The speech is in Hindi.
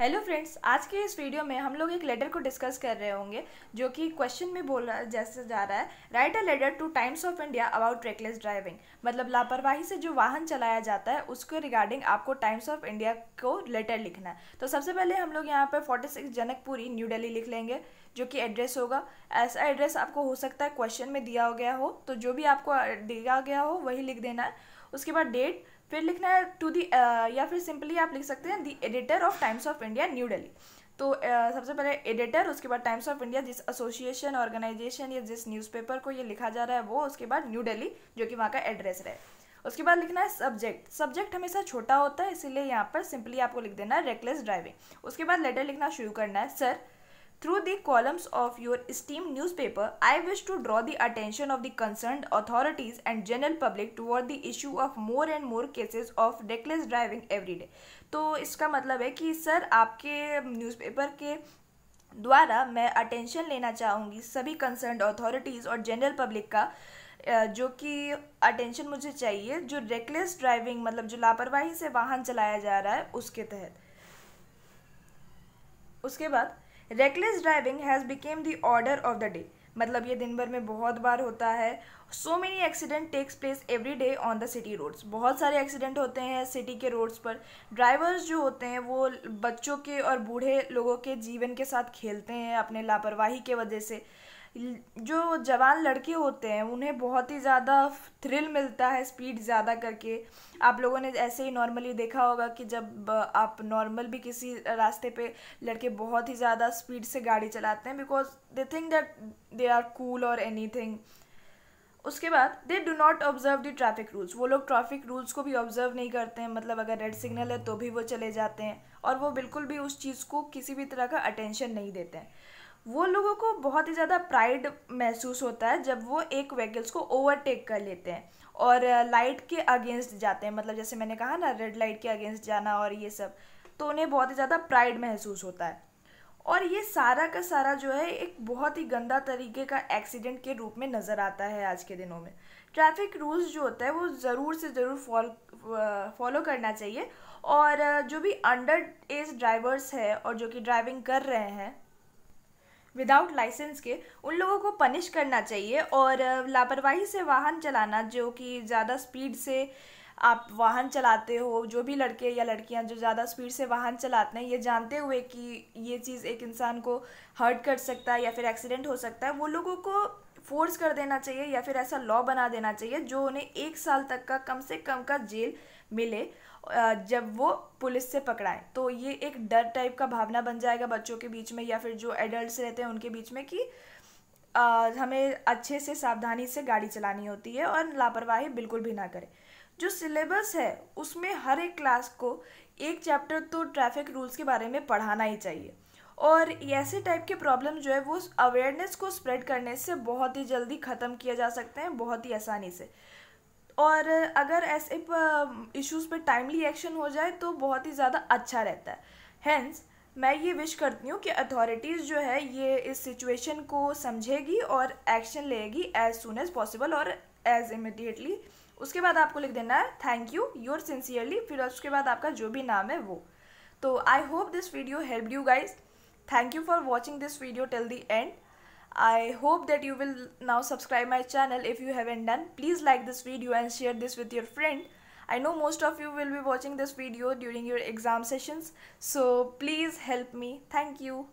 हेलो फ्रेंड्स आज के इस वीडियो में हम लोग एक लेटर को डिस्कस कर रहे होंगे जो कि क्वेश्चन में बोल रहा जैसे जा रहा है write a letter to Times of India about reckless driving मतलब लापरवाही से जो वाहन चलाया जाता है उसके रिगार्डिंग आपको टाइम्स ऑफ इंडिया को लेटर लिखना है तो सबसे पहले हम लोग यहाँ पर फोर्टी सिक्स जनकपुरी न्यू डेली लिख लेंगे जो कि एड्रेस होगा ऐसा एड्रेस आपको हो सकता है क्वेश्चन में दिया गया हो तो जो भी आपको दिया गया हो वही लिख देना है उसके बाद डेट फिर लिखना है टू दी uh, या फिर सिंपली आप लिख सकते हैं the editor of Times of India New Delhi तो uh, सबसे पहले एडिटर उसके बाद टाइम्स ऑफ इंडिया जिस एसोसिएशन ऑर्गेनाइजेशन या जिस न्यूज़पेपर को ये लिखा जा रहा है वो उसके बाद न्यू दिल्ली जो कि वहाँ का एड्रेस रहे उसके बाद लिखना है सब्जेक्ट सब्जेक्ट हमेशा छोटा होता है इसीलिए यहाँ पर सिंपली आपको लिख देना है रेकलेस ड्राइविंग उसके बाद लेटर लिखना शुरू करना है sir Through the columns of your esteemed newspaper, I wish to draw the attention of the concerned authorities and general public toward the issue of more and more cases of reckless driving every day. to iska matlab hai ki sir aapke newspaper ke द्वारा मैं अटेंशन लेना चाहूँगी सभी कंसर्न अथॉरिटीज़ और जनरल पब्लिक का जो कि अटेंशन मुझे चाहिए जो रेकलेस ड्राइविंग मतलब जो लापरवाही से वाहन चलाया जा रहा है उसके तहत उसके बाद reckless driving has become the order of the day मतलब ये दिन भर में बहुत बार होता है so many accident takes place every day on the city roads बहुत सारे एक्सीडेंट होते हैं सिटी के रोड्स पर ड्राइवर्स जो होते हैं वो बच्चों के और बूढ़े लोगों के जीवन के साथ खेलते हैं अपने लापरवाही के वजह से जो जवान लड़के होते हैं उन्हें बहुत ही ज़्यादा थ्रिल मिलता है स्पीड ज़्यादा करके आप लोगों ने ऐसे ही नॉर्मली देखा होगा कि जब आप नॉर्मल भी किसी रास्ते पे लड़के बहुत ही ज़्यादा स्पीड से गाड़ी चलाते हैं because they think that they are cool और एनी थिंग उसके बाद they do not observe the traffic rules वो लोग ट्रैफिक रूल्स को भी ऑब्जर्व नहीं करते हैं मतलब अगर रेड सिग्नल है तो भी वो चले जाते हैं और वो बिल्कुल भी उस चीज़ को किसी भी तरह का अटेंशन नहीं देते हैं वो लोगों को बहुत ही ज़्यादा प्राइड महसूस होता है जब वो एक व्हीकल्स को ओवरटेक कर लेते हैं और लाइट के अगेंस्ट जाते हैं मतलब जैसे मैंने कहा ना रेड लाइट के अगेंस्ट जाना और ये सब तो उन्हें बहुत ही ज़्यादा प्राइड महसूस होता है और ये सारा का सारा जो है एक बहुत ही गंदा तरीके का एक्सीडेंट के रूप में नज़र आता है आज के दिनों में ट्रैफिक रूल्स जो होता है वो ज़रूर से ज़रूर फॉल फॉलो करना चाहिए और जो भी अंडर एज ड्राइवर्स है और जो कि ड्राइविंग कर रहे हैं विदाउट लाइसेंस के उन लोगों को पनिश करना चाहिए और लापरवाही से वाहन चलाना जो कि ज़्यादा स्पीड से आप वाहन चलाते हो जो भी लड़के या लड़कियां जो ज़्यादा स्पीड से वाहन चलाते हैं ये जानते हुए कि ये चीज़ एक इंसान को हर्ट कर सकता है या फिर एक्सीडेंट हो सकता है वो लोगों को फोर्स कर देना चाहिए या फिर ऐसा लॉ बना देना चाहिए जो उन्हें एक साल तक का कम से कम का जेल मिले जब वो पुलिस से पकड़ाए तो ये एक डर टाइप का भावना बन जाएगा बच्चों के बीच में या फिर जो एडल्ट रहते हैं उनके बीच में कि हमें अच्छे से सावधानी से गाड़ी चलानी होती है और लापरवाही बिल्कुल भी ना करें जो सिलेबस है उसमें हर एक क्लास को एक चैप्टर तो ट्रैफिक रूल्स के बारे में पढ़ाना ही चाहिए और ऐसे टाइप के प्रॉब्लम जो है वो अवेयरनेस को स्प्रेड करने से बहुत ही जल्दी ख़त्म किया जा सकते हैं बहुत ही आसानी से और अगर ऐसे इश्यूज़ पे टाइमली एक्शन हो जाए तो बहुत ही ज़्यादा अच्छा रहता है हैंस मैं ये विश करती हूँ कि अथॉरिटीज़ जो है ये इस सिचुएशन को समझेगी और एक्शन लेगी एज सुन एज़ पॉसिबल और एज इमिडिएटली उसके बाद आपको लिख देना है थैंक यू योर सिंसियरली फिर उसके बाद आपका जो भी नाम है वो तो I hope this video help you guys Thank you for watching this video till the end. I hope that you will now subscribe my channel if you haven't done. Please like this video and share this with your friend. I know most of you will be watching this video during your exam sessions. So please help me. Thank you.